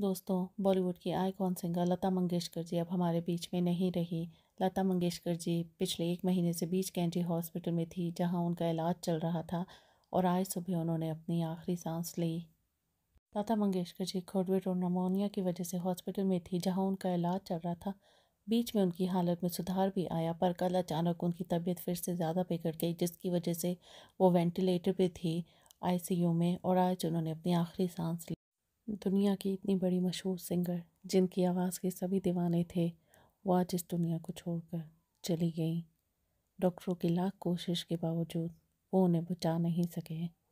दोस्तों बॉलीवुड की कौन सिंगर लता मंगेशकर जी अब हमारे बीच में नहीं रही लता मंगेशकर जी पिछले एक महीने से बीच कैंटी हॉस्पिटल में थी जहां उनका इलाज चल रहा था और आज सुबह उन्होंने अपनी आखिरी सांस ली लता मंगेशकर जी कोविड और नमोनिया की वजह से हॉस्पिटल में थी जहाँ उनका इलाज चल रहा था बीच में उनकी हालत में सुधार भी आया पर कल अचानक उनकी तबीयत फिर से ज़्यादा बिगड़ गई जिसकी वजह से वो वेंटिलेटर पर थी आईसीयू में और आज उन्होंने अपनी आखिरी सांस ली दुनिया की इतनी बड़ी मशहूर सिंगर जिनकी आवाज़ के सभी दीवाने थे वो आज इस दुनिया को छोड़कर चली गई डॉक्टरों की लाख कोशिश के बावजूद वो उन्हें बचा नहीं सके